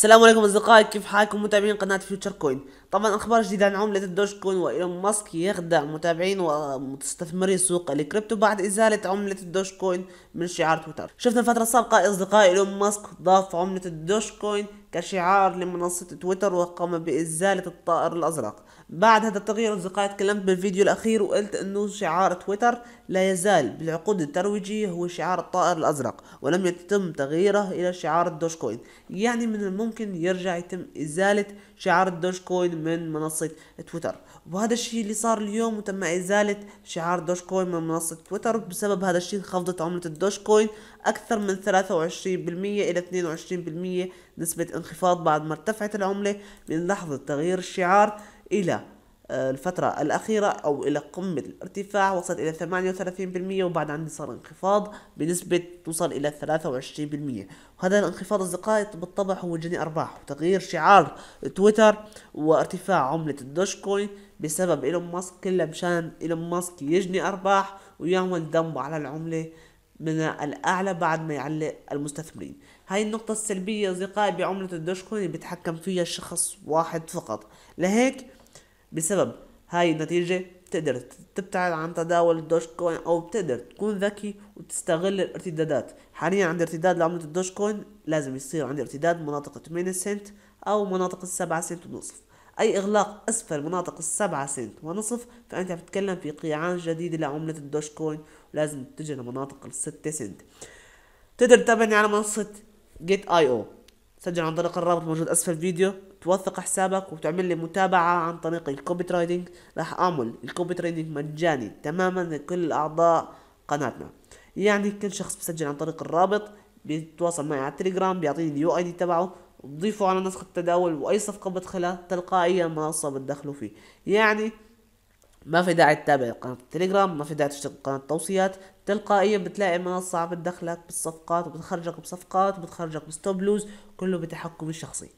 السلام عليكم اصدقائي كيف حالكم متابعين قناه فيوتشر كوين طبعا اخبار جديده عن عمله الدوج كوين وايلون ماسك يخدع متابعين ومستثمري سوق الكريبتو بعد ازاله عمله الدوج كوين من شعار تويتر شفنا الفتره السابقه اصدقائي ايلون ماسك ضاف عمله الدوج كوين كشعار لمنصة تويتر وقام بإزالة الطائر الأزرق بعد هذا التغيير أصدقائي تكلمت بالفيديو الأخير وقلت أنه شعار تويتر لا يزال بالعقود الترويجية هو شعار الطائر الأزرق ولم يتم تغييره إلى شعار الدوش كوين يعني من الممكن يرجع يتم إزالة شعار الدوش كوين من منصة تويتر وهذا الشيء اللي صار اليوم وتم إزالة شعار دوج كوين من منصة تويتر بسبب هذا الشيء انخفضت عملة الدوش كوين أكثر من 23% إلى 22% نسبة انخفاض بعد ما ارتفعت العملة من لحظة تغيير الشعار إلى آه، الفترة الأخيرة أو إلى قمة الارتفاع وصلت إلى 38% وبعد عندي صار انخفاض بنسبة توصل إلى 23% وهذا الانخفاض أصدقائي بالطبع هو جني أرباح وتغيير شعار تويتر وارتفاع عملة كوين بسبب إيلون ماسك كله مشان إيلون ماسك يجني أرباح ويعمل دم على العملة من الأعلى بعد ما يعلق المستثمرين هاي النقطة السلبية أصدقائي بعملة الدوج كوين بيتحكم فيها شخص واحد فقط لهيك بسبب هاي النتيجة بتقدر تبتعد عن تداول الدوج كوين أو بتقدر تكون ذكي وتستغل الارتدادات حاليا عند ارتداد لعملة الدوج كوين لازم يصير عند ارتداد مناطق 8 سنت أو مناطق 7 سنت ونصف أي إغلاق أسفل مناطق السبعة سنت ونصف فأنت بتتكلم في قيعان جديدة لعملة الدوش كوين ولازم تتجه لمناطق الستة سنت تقدر تتابعني على منصة جيت اي او سجل عن طريق الرابط موجود أسفل الفيديو توثق حسابك وتعمل لي متابعة عن طريق الكوبي تريدنج راح أعمل الكوبي تريدنج مجاني تماما لكل أعضاء قناتنا يعني كل شخص بسجل عن طريق الرابط بيتواصل معي على التليجرام بيعطيني اليو اي دي تبعه وتضيفوا على نسخ التداول وأي صفقة بدخلها تلقائيا المنصة بتدخلوا فيه يعني ما في داعي تتابع قناة التليجرام ما في داعي تشترك قناة التوصيات تلقائيا بتلاقي المنصة عم بتدخلك بالصفقات وبتخرجك بصفقات وبتخرجك بستوب لوز كله بتحكم الشخصي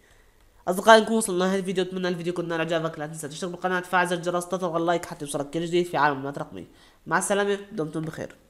اصدقائي نكون وصلنا لهذا الفيديو اتمنى الفيديو يكون نال اعجابك لا تنسى تشترك بالقناة تفعل زر الجرس تضغط على اللايك حتى يوصلك كل جديد في عالم المعلومات رقمي مع السلامة دمتم بخير